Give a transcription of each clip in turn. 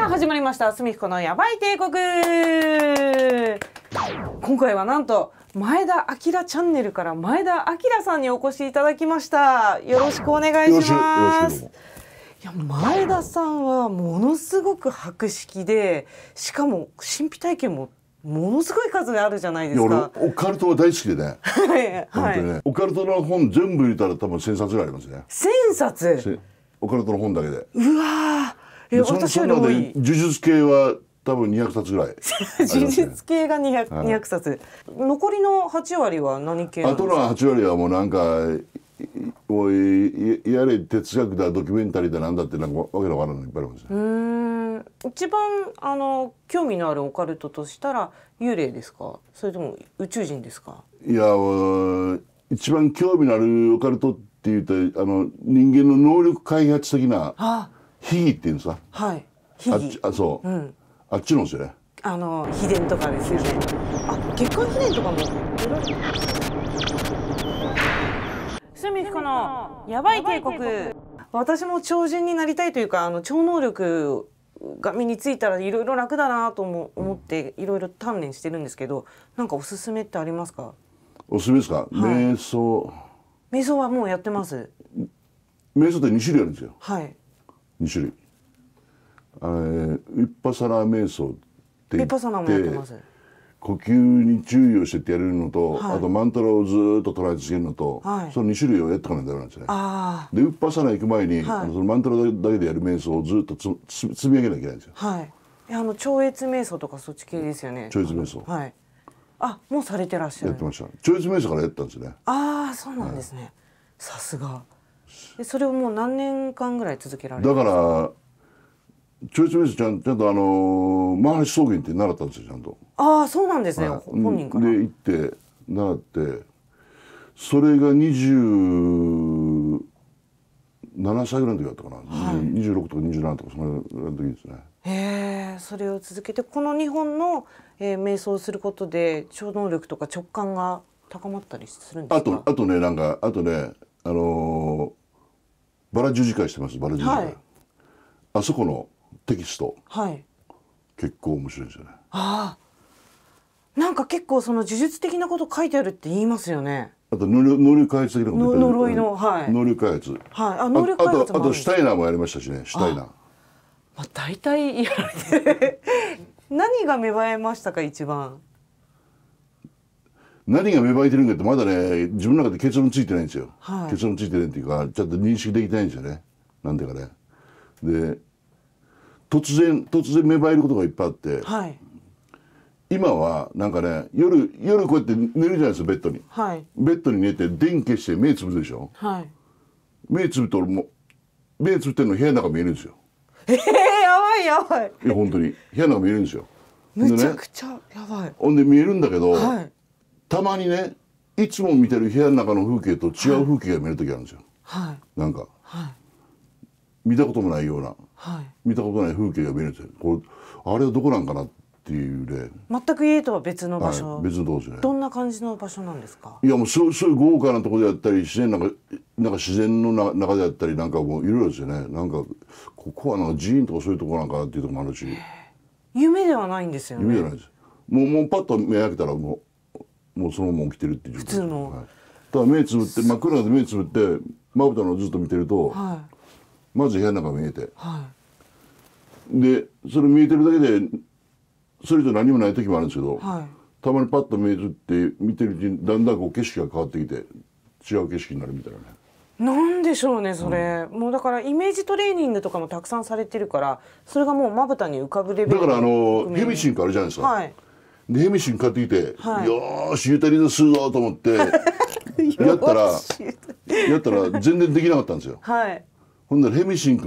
さあ始まりましたすみひこのやばい帝国今回はなんと前田明チャンネルから前田明さんにお越しいただきましたよろしくお願いしますいや前田さんはものすごく博識でしかも神秘体験もものすごい数があるじゃないですか。オカルトは大好きでね。はい、ね。オカルトの本全部入れたら多分千冊ぐありますね。千冊。オカルトの本だけで。うわえ私より多い呪術系は多分200冊ぐらい、ね、呪術系が 200,、は200冊残りの8割は何系あとの8割はもうなんかもうやれ哲学だドキュメンタリーだなんだってなんかわけのわからないいっぱいあるんですよ。うん一番あの興味のあるオカルトとしたら幽霊ですかそれとも宇宙人ですかいや一番興味のあるオカルトっていうとあの人間の能力開発的な。はあひ技っていうんですかはいあっちあそう、うん、あっちのですよねあの秘伝とかですよねあ月刊秘伝とかもスミフコのやばい帝国私も超人になりたいというかあの超能力が身についたらいろいろ楽だなとも思っていろいろ鍛錬してるんですけどなんかおすすめってありますかおすすめですか、はい、瞑想瞑想はもうやってます瞑想って二種類あるんですよはい2種類あれ一波皿瞑想って言って呼吸に注意をしてってやれるのと、はい、あとマントラをずっと捉え続けるのと、はい、その2種類をやってかないとダメなんですね。でウッパサナ行く前に、はい、あのそのマントラだけでやる瞑想をずっとつ積み上げなきゃいけないんですよ。はい、あの超越瞑想とかそっち系ですよね。超越瞑想。はい。あもうされてらっしゃる。やってました。超越瞑想からやったんですね。ああそうなんですね。さすが。それをもう何年間ぐらい続けられだからちょいちょいちゃんちゃんとあのー、マ草原って習ったんですよちゃんとああそうなんですね、はい、本人からで行って習ってそれが27歳ぐらいの時だったかな、はい、26とか27とかそのぐらいの時ですねへえそれを続けてこの日本の、えー、瞑想をすることで超能力とか直感が高まったりするんですかあとあとねなんかあとねあのーバラ十字架してますバラ十字架、はい、あそこのテキスト、はい、結構面白いですよねああなんか結構その呪術的なこと書いてあるって言いますよねあと能力能力開発的なこと呪いの、はい、能力開発はいあ能力開発あとシュタイナーもやりましたしねシュタイナーまあ大体やられて 何が芽生えましたか一番何が芽生えてるんかってまだね自分の中で結論ついてないんですよ、はい、結論ついてないっていうかちゃんと認識できないんですよねなんでかね。で突然突然芽生えることがいっぱいあって、はい、今はなんかね夜夜こうやって寝るじゃないですかベッドに、はい、ベッドに寝て電気消して目つぶるでしょ、はい、目つぶって俺も目つぶってるの部屋の中見えるんですよえー、やばいやばいいや本当に部屋の中見えるんですよむちゃくちゃやばいほんで見えるんだけど、はい、たまにねいつも見てる部屋の中の風景と違う風景が見える時あるんですよ。はい、なんか、はい、見たこともないような、はい、見たことない風景が見えるこれあれはどこなんかなっていう例全く家とは別の場所。はい、別のとこですね。どんな感じの場所なんですか。いやもうそうそういう豪華なとこでやったり自然なんかなんか自然の中でやったりなんかもういろいろですよね。なんかここはなんか寺院とかそういうとこなんかなっていうとこもあるし。夢ではないんですよね。夢じゃないです。もうもうパッと目開けたらもうもうそのまま起きてるっていう普通の、はい、ただ目つぶって真っ暗なで目つぶってまぶたのずっと見てると、はい、まず部屋の中見えて、はい、でそれ見えてるだけでそれ以上何もない時もあるんですけど、はい、たまにパッと目つぶって見てるうちにだんだんこう景色が変わってきて違う景色になるみたいなね。なんでしょうねそれ、うん、もうだからイメージトレーニングとかもたくさんされてるからそれがもうまぶたに浮かぶレベルだからあのヘビシンクあるじゃないですか、はい、ネーミシン買ってきて、はい、よーしゆたりのするぞと思って やったらやったら全然できなかったんですよ。はい、ほんならヘミシン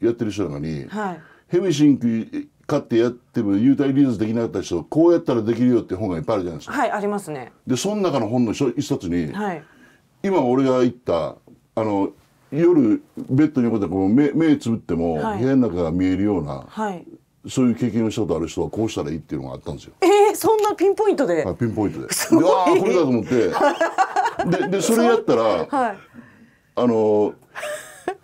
クやってる人なのに、はい、ヘミシンク買ってやっても優待リリーできなかった人こうやったらできるよって本がいっぱいあるじゃないですか。はいありますね。でその中の本の一冊に、はい、今俺が言ったあの夜ベッドに横でこう目目つぶっても、部屋の中が見えるような、はい、そういう経験をしたことある人はこうしたらいいっていうのがあったんですよ。えー、そんなピンポイントで。はい、ピンポイントで。で ああこれだと思って。ででそれやったら、はい、あの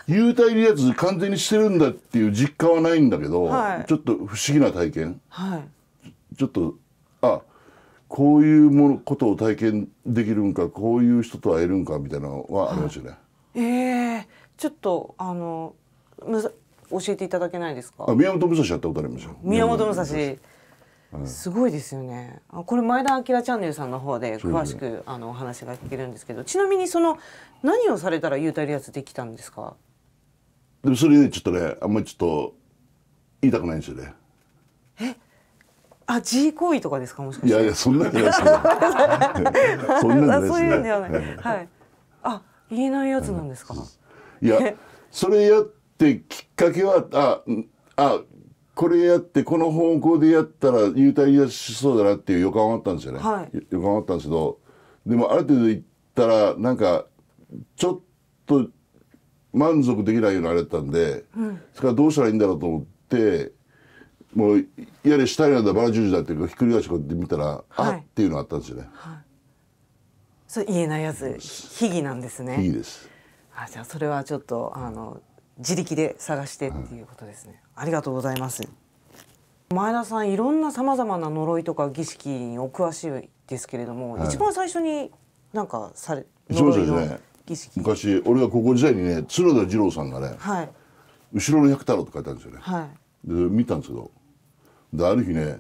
幽体離脱完全にしてるんだっていう実感はないんだけど、はい、ちょっと不思議な体験。はい、ちょっとあこういうものことを体験できるんかこういう人と会えるんかみたいなのはありますよね。はい、ええー、ちょっとあのむ教えていただけないですか。宮本武蔵やったことありますよ。宮本武蔵。すごいですよね。これ前田明チャンネルさんの方で詳しくあのお話が聞けるんですけど、ちなみにその何をされたら幽体離脱できたんですか。でもそれねちょっとねあんまりちょっと言いたくないんですよね。え。あ、慰行為とかですかもしかして。いやいやそんなじゃすよ。そんなじゃすね。そういうんではない。はい。あ、言えないやつなんですか。いや、それやっってきっかけはああこれやってこの方向でやったら幽体しそうだなっていう予感はあったんですよね、はい、予感はあったんですけどでもある程度行ったらなんかちょっと満足できないようなあれだったんで、うん、それからどうしたらいいんだろうと思ってもういやれしたいなんだバラ十字だっていうひっくり返してこうやって見たら、はい、あっていうのがあったんですよね。はい、そう言えないやつ、秘技なんですね。秘技です。あじゃそれはちょっとあの自力で探してっていうことですね、うん、ありがとうございます前田さんいろんなさまざまな呪いとか儀式にお詳しいですけれども、はい、一番最初になんかされ呪いの儀式、ね、昔俺が高校時代にね角田二郎さんがね、はい、後ろの百太郎って書いたんですよね、はい、で見たんですけどである日ね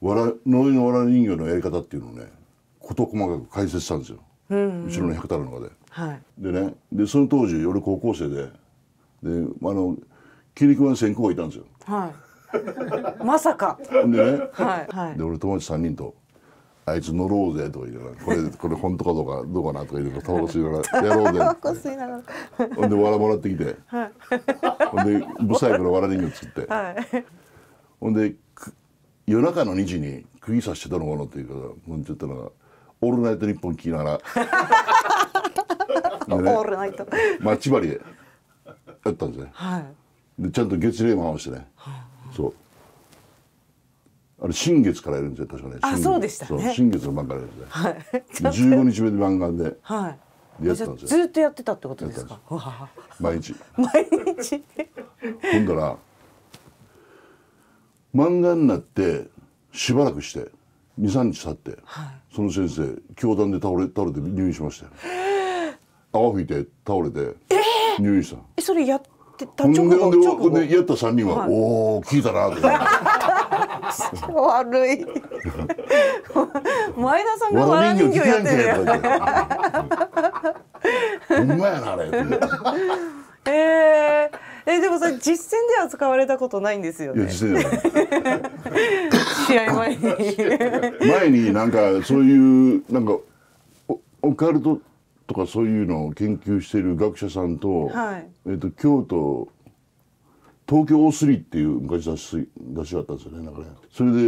笑呪いのわら人形のやり方っていうのをね事細かく解説したんですよ、うんうん、後ろの百太郎の中で、はい、でねでその当時俺高校生でであの気に食わん先行がいたんですよ。はい。まさか。でね。はい。はい、で俺友達三人と。あいつ乗ろうぜとか言いならこれこれ本当かどうかどうかなとか言いながらタバコ吸いながらやろうぜってほんで笑もらってきて、はい、ほんでブサイクの藁リング作って、はい、ほんで夜中の2時に釘刺してたのもの」っていうからもんちょっとなオールナイトニッポン」聞きながら ね、オールナイト待ち針で。やったんですね、はい、でちゃんと月齢も合わせてね、はい、そうあれ新月からやるんですよ確かねあそうでした、ね、新月の晩からやるんですね、はい、15日目で漫画で、はいやってたんですよずっとやってたってことですか毎日毎日ほんだら漫画になってしばらくして二三日経って、はい、その先生教団で倒れ倒れて入院しましたよ、ね、泡吹いて倒れて獣医さんえそれやってた直後直後でやった三人は、はい、おお聞いたなって 悪い 前田さんが人形やってるまなあれ えー、えでも実では使われたことないんですよね。試合前に前になんかそういうなんかオカルトとかそういうのを研究している学者さんと,、はいえーと、京都東京オス3っていう昔雑誌雑誌だったんですよねなんかねそれで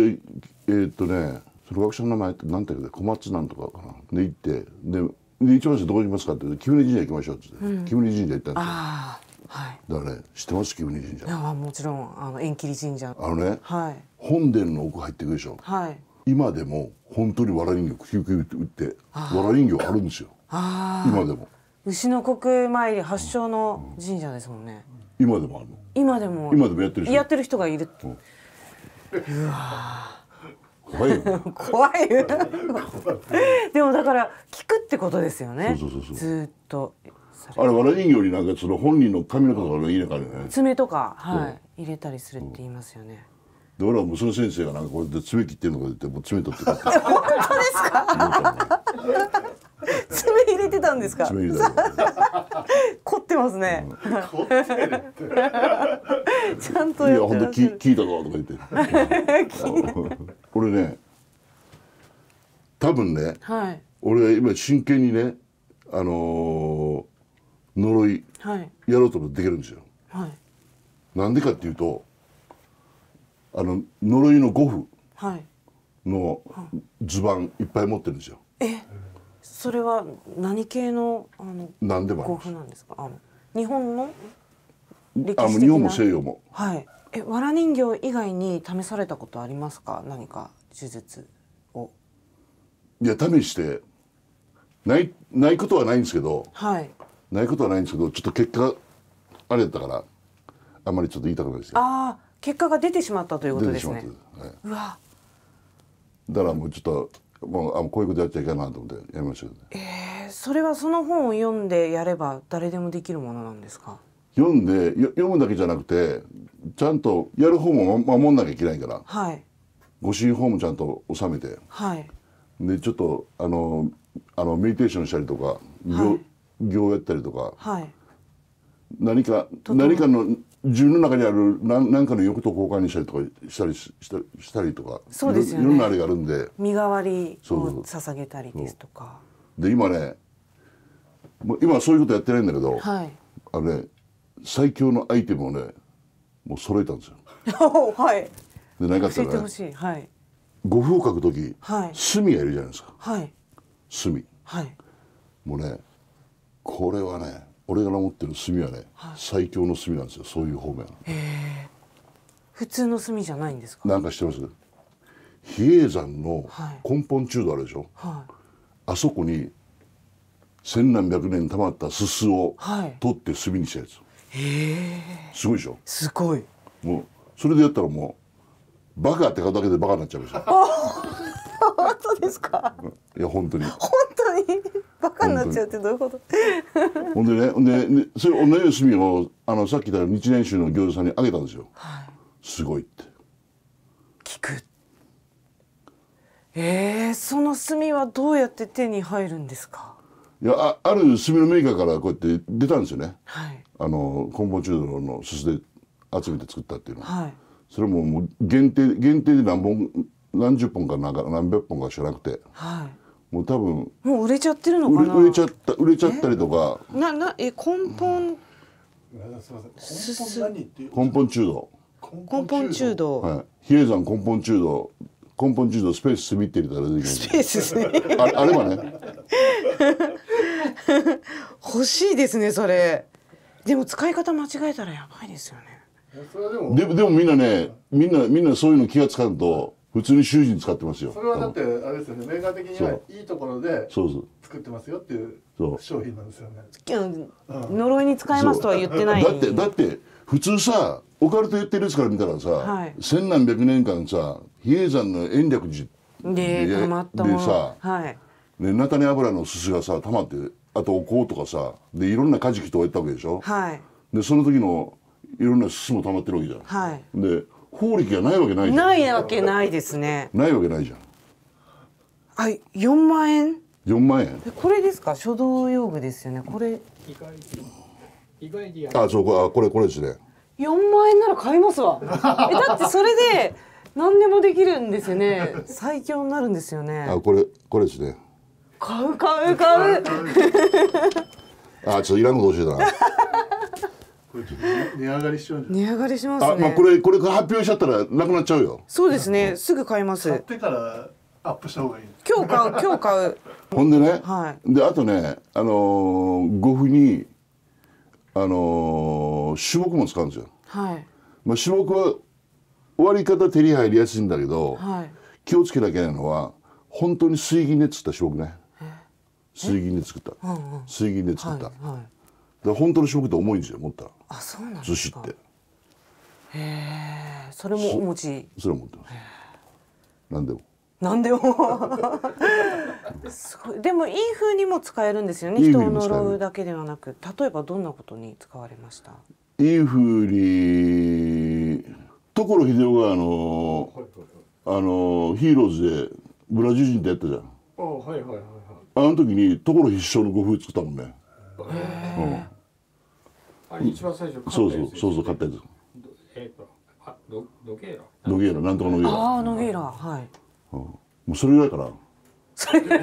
えー、っとねその学者の名前って何て言うんだ小松なんとかかなで行ってでで一番最どこ行きますかって言っ木村神社行きましょう」って言って、うん、神社行ったんですよ。あはい、だからね知ってます清村神社あもちろんあの縁切り神社あのね、はい、本殿の奥入ってくるでしょ、はい、今でも本当にわら人形キュキュキュってわら人形あるんですよ今でも牛の国参り発祥の神社ですもんね、今でもあるの今でも今でもやってる人やってる人がいる、うん、うわ怖いよ、ね、怖いでもだから聞くってことですよねそうそうそうずっとあれ笑い人形になんかその本人の髪の毛とか入れたりね爪とか、はい、入れたりするって言いますよね、で俺は娘先生がなんかこれで爪切ってんのかってもう爪取ってた 本当ですか爪入れてたんですか。爪入れ凝ってますね。ちゃんといや本当聞聞いたかとか言って。俺ね、多分ね、はい、俺今真剣にね、あのー、呪いやろうと思ってできるんですよ。はい、なんでかっていうと、あの呪いの五符の図版いっぱい持ってるんですよ。はい、え。それは何系のあの何でもあんですかあの日本の歴史日本も西洋もはいえ藁人形以外に試されたことありますか何か手術をいや試してないないことはないんですけど、はい、ないことはないんですけどちょっと結果あれだったからあんまりちょっと言いたくないですよああ結果が出てしまったということですね、はい、うわだからもうちょっともうあこういうことやっちゃいけないと思ってやめましたけど、ね、えー、それはその本を読んでやれば誰でもできるものなんですか読んで読むだけじゃなくてちゃんとやる方も守んなきゃいけないから、はい、ご神法もちゃんと収めて、はい、でちょっとあのあのメディテーションしたりとか行,、はい、行やったりとか、はい、何か何かの自分の中にある何何かの欲と交換にしたりとかしたりしたりしたりとかそうですよ、ね、いろんなあれがあるんで身代わりを捧げたりですとかで今ね今そういうことやってないんだけど、はい、あれ、ね最強のアイテムをねもう揃えたんですよ はいで何かったら、ね、教えてほしい、はい、五夫を書く時、はい、墨がいるじゃないですか、はい、墨、はい、もうねこれはね俺が持ってる炭はね、はい、最強の炭なんですよそういう方面普通の炭じゃないんですかなんか知ってます比叡山の根本中道あるでしょ、はい、あそこに千何百年たまったすすを取って炭にしたやつ、すごいでしょすごいもうそれでやったらもうバカって顔だけでバカになっちゃうんしすよ 本当ですかいや本当に本当にバカになっちゃうってどういうことほんでねほんで、ね、それ同じ炭をあのさっき言った日蓮宗の行者さんにあげたんですよ、はい、すごいって聞くえー、その炭はどうやって手に入るんですかいやあある炭のメーカーからこうやって出たんですよね、はい、あの昆布中道のすすで集めて作ったっていうのは、はい、それももう限定限定で何本何十本か何か何百本か知らなくて、はい、もう多分もう売れちゃってるのかな売れちゃった売れちゃったりとかななえ根本、根本中道根本中道はい比叡山根本中道根本中道スペース隅って入れたら出てきスペース隅、ね、ああればね欲しいですねそれでも使い方間違えたらやばいですよねでもでもみんなねみんなみんなそういうの気がつかんと普通に習人使ってますよそれはだってあれですよねメーカー的にはいいところで作ってますよっていう商品なんですよね呪いに使えますとは言ってないだってだって普通さオカルト言ってるやつから見たらさ、はい、千何百年間さ比叡山の延暦寺ででさ、はいね、菜種油のすすがさたまってあとお香とかさでいろんなカジキとかやったわけでしょ、はい、でその時のいろんなすすもたまってるわけじゃん、はい、で法力がないわけないないわけないですね。ないわけないじゃん。はい四万円。四万円。これですか、書道用具ですよね、これ。あ、そうあこれ、これですね。四万円なら買いますわ。え、だってそれで何でもできるんですよね。最強になるんですよね。あ、これこれですね。買う買う買う。あ、ちょっといらんこと教えたな。これちょっと値上がりしちゃうん値上がりします、ね、あ、まあこれこれ発表しちゃったらなくなっちゃうよ。そうですね。すぐ買います。買ってからアップした方がいい。今日買う今日買う。ほんでね。はい。であとねあのー、ゴフにあのー、種目も使うんですよ。はい。まあ種目は終わり方手に入りやすいんだけど、はい、気をつけなきゃいけないのは本当に水銀で作った種目ね。水銀で作った、うんうん、水銀で作った、はいはい、で本当のしょって重いんですよ持ったらあそうなん寿司ってへえそれもお持ちそれは持ってます何でも何でもすごいでもいい風にも使えるんですよねいい人を呪うだけではなく例えばどんなことに使われましたいい風に所秀夫があのあのヒーローズでブラジル人ってやったじゃんあ,、はいはいはいはい、あの時に所必勝の語風作ったもんねぱ、う一番最初そうそうそうそう買ったやつえっ、とあドドーラなんとかのゲーラああのゲーラはい、うん、もうそれぐらいかなそれあ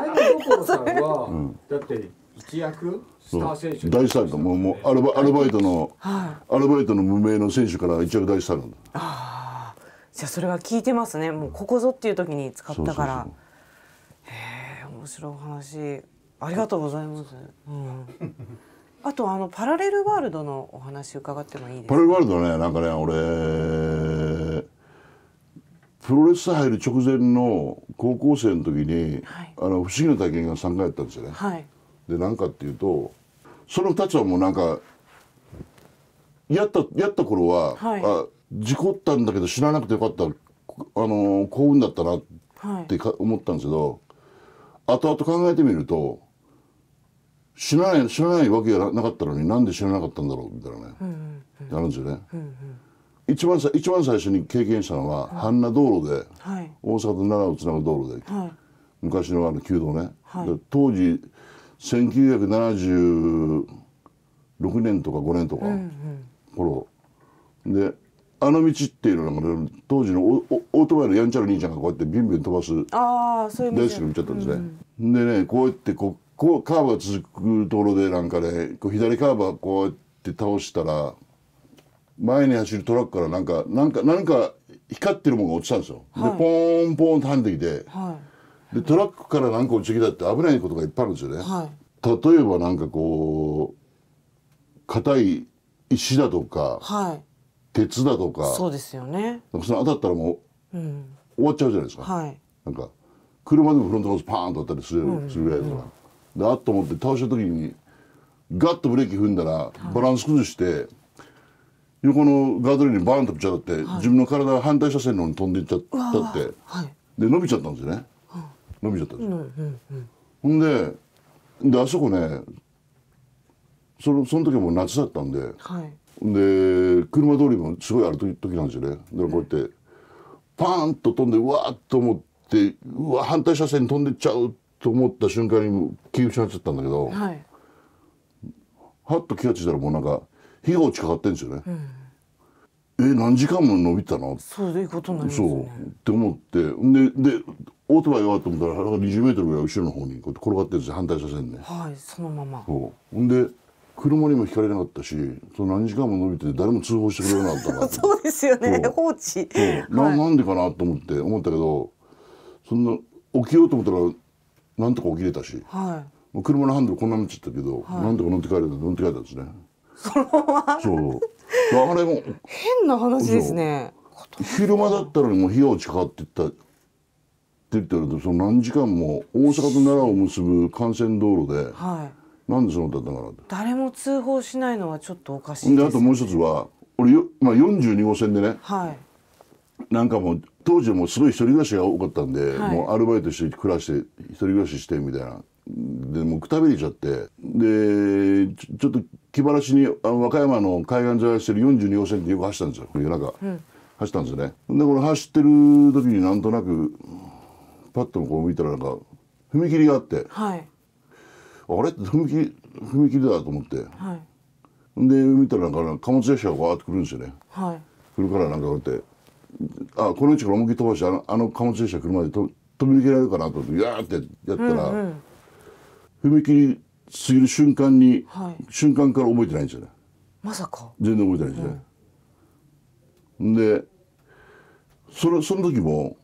れのさんは、うん、だって一躍スター選手大スターもうもうアルバアルバイトの、はい、アルバイトの無名の選手から一躍大スターなんだああじゃあそれは聞いてますねもうここぞっていう時に使ったからへえ面白い話ありがとうございます。うん、あとあのパラレルワールドのお話伺ってもいいですか。パラレルワールドねなんかね俺プロレス入る直前の高校生の時に、はい、あの不思議な体験が3回やったんですよね。はい、でなんかっていうとその2つはもうなんかやったやった頃は、はい、あ事故ったんだけど知らなくてよかったあの幸運だったなってか、思ったんですけど後々考えてみると知らない知らないわけがなかったのになんで知らなかったんだろうみたいなね、うんうん、るんですよね、うんうん、一番一番最初に経験したのは、は半奈道路で、はい、大阪と奈良をつなぐ道路で、はい、昔のあの弓道ね、い、当時1976年とか5年とか、うん頃、うん、であの道っていうのが当時のオートバイのやんちゃな兄ちゃんがこうやってビンビン飛ばす大好きな道だったんですね。うん、でねこうやってここうカーブが続くところでなんかね、こう左カーブはこうやって倒したら前に走るトラックからなんかなんかなんか光ってるものが落ちたんですよ。はい、でポーンポーンと跳んてきて、はい、でトラックからなんか落ちてきたって危ないことがいっぱいあるんですよね。はい、例えばなんかこう硬い石だとか、はい、鉄だとかそうですよね。その当たったらもう、うん、終わっちゃうじゃないですか。はい、なんか車でもフロントガラスパーンと当たったりする,、ぐらいだから。うんであっと思って倒した時にガッとブレーキ踏んだらバランス崩して、横のガードレールにバーンとぶち当たって、自分の体が反対車線の方に飛んでいっちゃったって、で伸びちゃったんですよね、伸びちゃったんですよ、ほんでであそこねそのその時はもう夏だったんで、で車通りもすごいある時時なんですよねだからこうやってパーンと飛んでうわーっと思ってうわ反対車線に飛んでっちゃうってと思った瞬間に気失っちゃったんだけど、はい、はっと気が付いたらもうなんか火が落ちかかってんですよね。うん、え何時間も伸びたなそういうことなんですね。って思ってででオートバイがと思ったら20メートルぐらい後ろの方にこう転がってるんですよ反対車線ねはいそのまま。そうで車にもひかれなかったしその何時間も伸びて誰も通報してくれなかったから そうですよね放置そうな,、なんでかなと思って思ったけどそんな起きようと思ったらなんとか起きれたし、はい、車のハンドルこんなになっちゃったけど、はい、なんとか乗って帰れた乗って帰ったんですね。そのそうあれも変な話ですね。昼間だったらもう日が落ちかかっていったって言ってるとその何時間も大阪と奈良を結ぶ幹線道路で、はい、なんでそのだったから誰も通報しないのはちょっとおかしいで、ねで、あともう一つは俺よ、まあ、42号線でね、はい、なんかもう当時もすごい一人暮らしが多かったんで、はい、もうアルバイトして暮らして一人暮らししてみたいなでもうくたびれちゃってでちょっと気晴らしにあの和歌山の海岸沿い走ってる42号線ってよく走ったんですよ夜中、うん、走ったんですよねでこれ走ってる時になんとなくパッとこう見たらなんか踏切があって、はい、あれ踏切踏切だと思って、はい、で見たらなんか貨物列車がわーって来るんですよね、はい、来るからなんかこうやって。あこの位置から思いきり飛ばしてあのあの貨物列車車でと飛び抜けられるかなと思ってやーってやったら、うんうん、踏切過ぎる瞬間に、はい、瞬間から覚えてないんですよね。まさか全然覚えてないんですね。うん、でそれその時も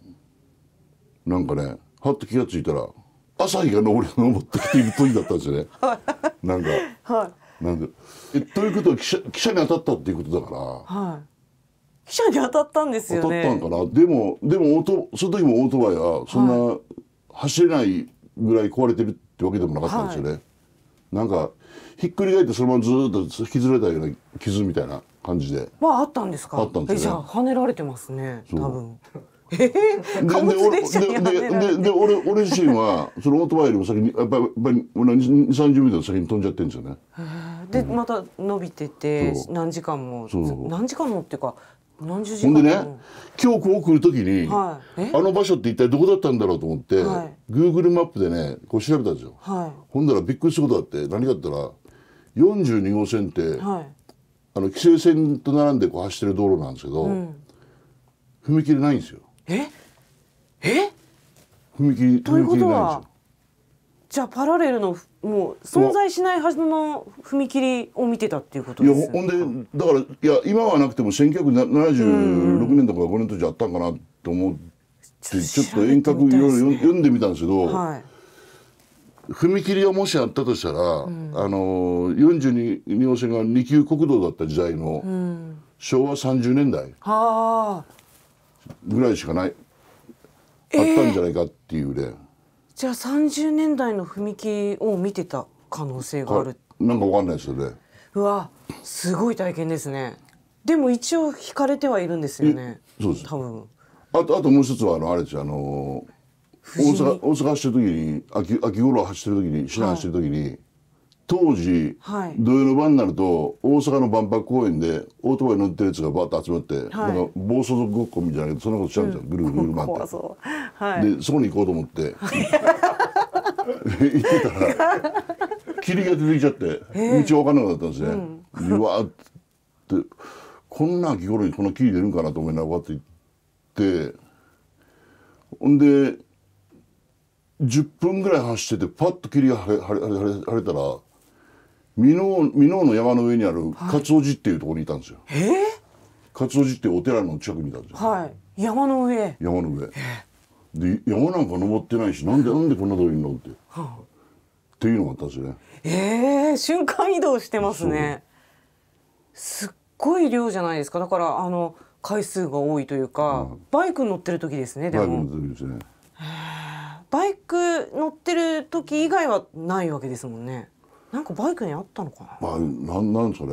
なんかねはっと気が付いたら朝日が昇り昇ってきている時だったんですよね。なんか、はい、なんでえということは汽車汽車に当たったっていうことだから、は記者に当たったんですよね。当たったんかな。でもでもオートその時もオートバイはそんな走れないぐらい壊れてるってわけでもなかったんですよね。はい、なんかひっくり返ってそのままずっと引きずれたような傷みたいな感じで。まああったんですか。あったんですよ、ね、じゃあ跳ねられてますね。多分。えー、貨物列ででで俺俺自身はそのオートバイよりも先にやっぱやっぱり俺二三十メー先に飛んじゃってるんですよね。で、うん、また伸びてて何時間も何時間もっていうか何十時間ほんでね、今日こう来る時に、はい、あの場所って一体どこだったんだろうと思って、はい、Google マップでねこう調べたんですよ、はい、ほんだらびっくりすることあって何かあったら42号線って、はい、あの規制線と並んでこう走ってる道路なんですけど、うん、踏切ないんですよええ踏切踏切ないんですよじゃあパラレルのもう存在しないはずの踏切を見てたっていうことですいやほんでだからいや今はなくても1976年とか5年の時あったんかなと思ってちょっと遠隔いろいろ読んでみたんですけど、はい、踏切がもしあったとしたら、うん、あの42号線が二級国道だった時代の、昭和30年代ぐらいしかない、あったんじゃないかっていう例、ね。じゃあ30年代の踏切を見てた可能性がある、なんかわかんないですよねうわすごい体験ですねでも一応引かれてはいるんですよねそうです多分あとあともう一つはあのあれですよあの大阪大阪走ってる時に秋秋頃走ってる時に市内してる時に、はい当時、はい、土曜の晩になると大阪の万博公園でオートバイ乗ってるやつがバーッと集まって、はい、なんか暴走族ごっこみたいなそんなことしちゃうんじゃん、うん、ぐるぐるぐる回ってそ,、はい、でそこに行こうと思って 行ってたら霧が出てきちゃって道分かんなくなったんですね、うん、うわーってこんな秋頃にこの霧出るんかなと思いながらって行ってほんで10分ぐらい走っててパッと霧が晴れ晴れ晴れ晴れたら。箕面の山の上にある勝尾寺っていうところにいたんですよ。えー、勝尾寺ってお寺の近くにいたんですよ。はい、山の上。山の上。で山なんか登ってないしなんでなんでこんなとこにいるのって。っていうのがあったんですよね。ええー、瞬間移動してますね。すっごい量じゃないですか。だからあの回数が多いというか、うん、バイク乗ってる時ですね。でもバイク乗ってる時ですね。バイク乗ってる時以外はないわけですもんね。なんかバイクにあったのかな。まあ、なんなんそれ。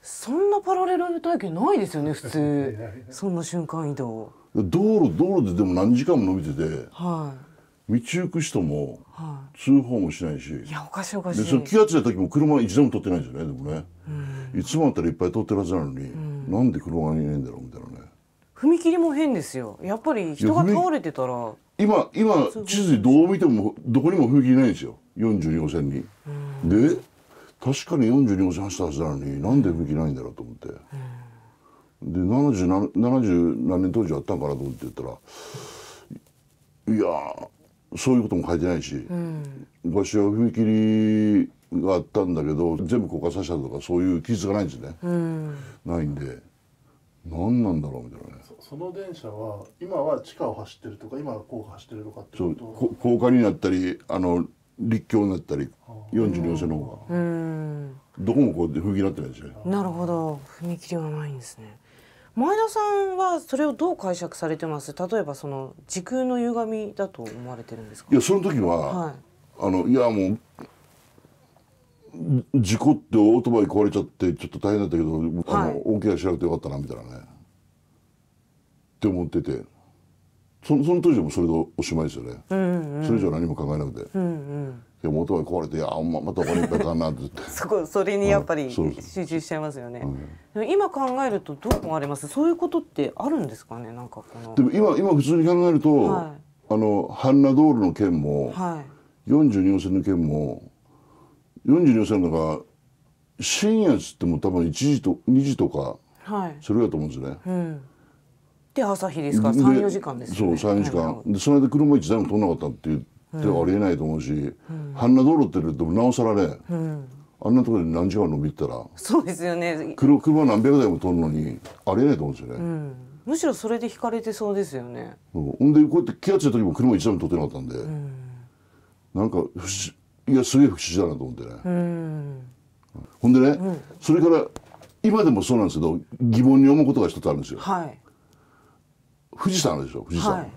そんなパラレル体験ないですよね普通 そんな瞬間移動道路道路ででも何時間も伸びてて、はい、道行く人も通報もしないし、はい、いやおかしいおかしいでその気圧の時も車一度も取ってないですよねでもね、いつもあったらいっぱい取ってるはずなのに、ん、なんで車にいないんだろうみたいなね踏切も変ですよやっぱり人が倒れてたら今今地図どう見てもどこにも踏切ないんですよ42号線に。で確かに42号線走ったはずなのになんで踏切ないんだろうと思って。で 70, 70何年当時あったんかなと思って言ったらいやそういうことも書いてないし、うん、昔は踏切があったんだけど全部高架させたとかそういう記述がないんですね、うん、ないんで何なんだろうみたいなねその電車は今は地下を走ってるとか今は高架走ってるとかってそう高架になったりあの立橋になったり44線の方がうんどこもこうやっ踏切なってないですねなるほど踏切はないんですね前田さんはそれをどう解釈されてます例えばその時空の歪みだと思われてるんですかいやその時は、はい、あのいやもう事故ってオートバイ壊れちゃってちょっと大変だったけど、はい、あの大きなしなくてよかったなみたいなねって思っててそその当時もそれでおしまいですよね、うんうん、それ以上何も考えなくて、うんうん、でも音が壊れて「いやままたこ金いっぱいかな」って そこそれにやっぱり集中しちゃいますよね、はい、今考えるとどう思われますそういうことってあるんですかねなんかこのでも今今普通に考えると、はい、あの半ナドールの件も、はい、42号線の件も42号線だから深夜っつっても多分1時と2時とか、はい、それやと思うんですね。うんって朝日ですから34時間ですねそう34時間でそれで車一台も通らなかったって言ってありえないと思うし、はんな道路って言ってもなおさらね、あんなところで何時間伸びたらそうですよね車何百台も通るのにありえないと思うんですよね、むしろそれで引かれてそうですよね。ほんでこうやって気圧付い時も車一台も取ってなかったんで、うん、なんか不思いやすげえ不思議だなと思ってね。うん、ほんでね、うん、それから今でもそうなんですけど疑問に思うことが一つあるんですよ。はい、富士山でしょ富士山、はい、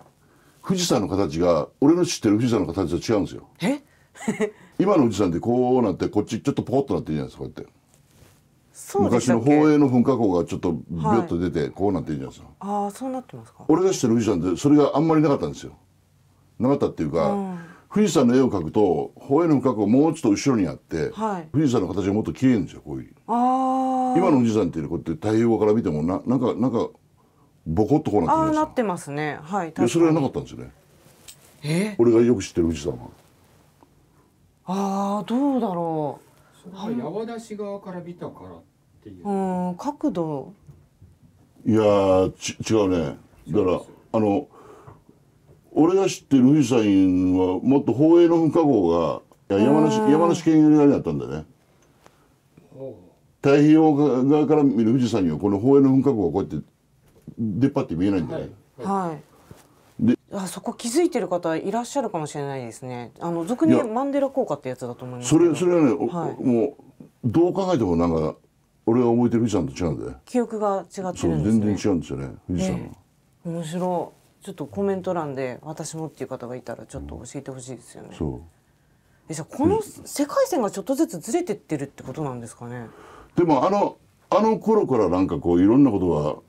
富士山の形が俺の知ってる富士山の形と違うんですよえ 今の富士山ってこうなってこっちちょっとポコッとなってるじゃないですかこうやって昔の宝永の噴火口がちょっとビュッと出てこうなってるじゃないですか、はい、ああそうなってますか俺が知ってる富士山ってそれがあんまりなかったんですよなかったっていうか、うん、富士山の絵を描くと宝永の噴火口もうちょっと後ろにあって、はい、富士山の形がもっと綺麗んですよこういうああ今の富士山っていうのこうやって太平洋から見てもななんかなんかボコッとこうなってああなってますねはいいそれはなかったんですよねえ俺がよく知ってる富士山はああどうだろうそれは八幡市側から見たからっていううん角度いやち違うねだからあの俺が知ってる富士山はもっと宝永の噴火口がいや山梨山梨県寄り側にあったんだよね太平洋側から見る富士山にはこの宝永の噴火口がこうやって出っ張って見えないんだよね。はい。であそこ気づいてる方いらっしゃるかもしれないですね。あの俗にマンデラ効果ってやつだと思います。それそれはね、はい、もうどう考えてもなんか俺が覚えてる富士山と違うんだよ。記憶が違ってるんですね。全然違うんですよね富士山は。面白い。ちょっとコメント欄で私もっていう方がいたらちょっと教えてほしいですよね。うん、そう。えじゃこの世界線がちょっとずつずれてってるってことなんですかね。でもあのあの頃からなんかこういろんなことが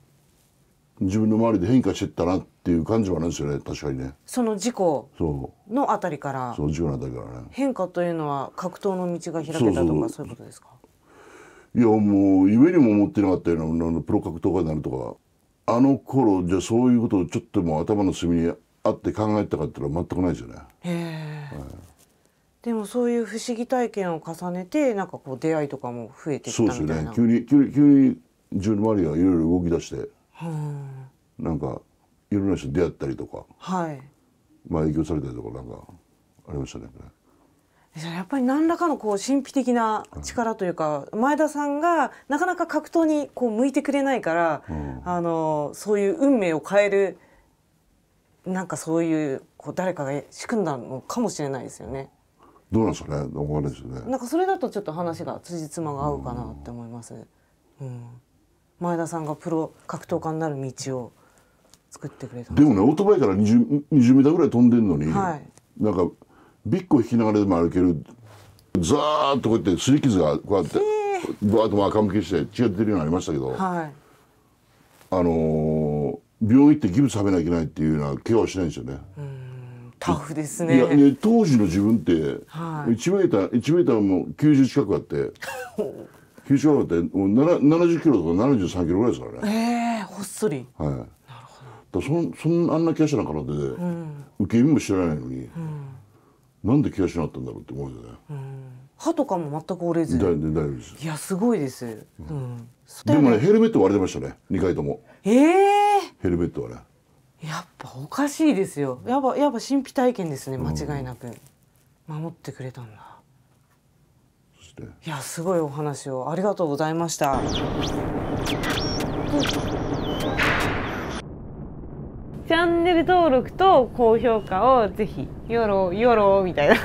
自分の周りで変化してったなっていう感じはあるんですよね確かにねその事故のあたりからそう事故のあたりからね変化というのは格闘の道が開けたとかそういうことですかいやもう夢にも思ってなかったようなプロ格闘家になるとかあの頃じゃそういうことをちょっとも頭の隅にあって考えたかったら全くないですよねへえ、はい、でもそういう不思議体験を重ねてなんかこう出会いとかも増えてきたみたいなそうですよね急に急に急に自分の周りがいろいろ動き出してなんかいろんな人に出会ったりとか、はい、まあ影響されたりとかなんかありましたね。やっぱり何らかのこう神秘的な力というか、前田さんがなかなか格闘にこう向いてくれないから、あのそういう運命を変えるなんかそういうこう誰かが仕組んだのかもしれないですよね。どうなんですかね、かなですね。なんかそれだとちょっと話が辻褄が合うかなって思います。うん前田さんがプロ格闘家になる道を作ってくれたでもねオートバイから20 20メーターぐらい飛んでるのに、はい、なんかビッグを引きながらでも歩けるザーッとこうやって擦り傷がこうやってバーッと赤むけして血が出てるようになりましたけど、はい、あのー、病院行ってギブス食べなきゃいけないっていうような怪我はしないんですよね。タフですねいね当時の自分って1メーター、は1メーターも90近くあって 九州湾って70キロとか73キロぐらいですからねええー、ほっそりはいなるほどだそそんなあんな気がしなかな体で、うん、受け身も知らないのに、うん、なんで気がしシュなったんだろうって思うんだよね、うん、歯とかも全く折れず大丈夫ですいやすごいです、うん、でもねヘルメット割れてましたね2回ともええー、ヘルメットはねやっぱおかしいですよやっぱやっぱ神秘体験ですね間違いなく、守ってくれたんだっていやすごいお話をありがとうございました、チャンネル登録と高評価をぜひよろよろみたいな